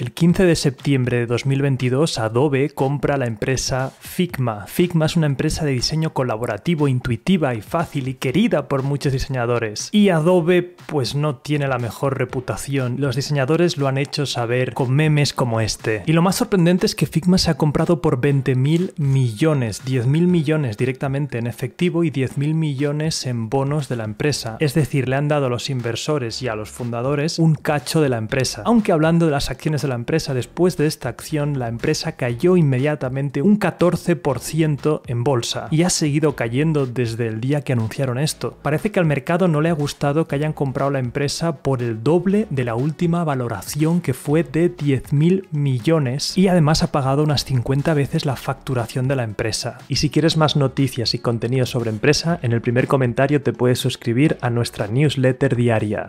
El 15 de septiembre de 2022, Adobe compra la empresa Figma. Figma es una empresa de diseño colaborativo, intuitiva y fácil y querida por muchos diseñadores. Y Adobe pues no tiene la mejor reputación. Los diseñadores lo han hecho saber con memes como este. Y lo más sorprendente es que Figma se ha comprado por 20.000 millones, 10.000 millones directamente en efectivo y 10.000 millones en bonos de la empresa. Es decir, le han dado a los inversores y a los fundadores un cacho de la empresa. Aunque hablando de las acciones de la empresa después de esta acción, la empresa cayó inmediatamente un 14% en bolsa y ha seguido cayendo desde el día que anunciaron esto. Parece que al mercado no le ha gustado que hayan comprado la empresa por el doble de la última valoración que fue de 10.000 millones y además ha pagado unas 50 veces la facturación de la empresa. Y si quieres más noticias y contenido sobre empresa, en el primer comentario te puedes suscribir a nuestra newsletter diaria.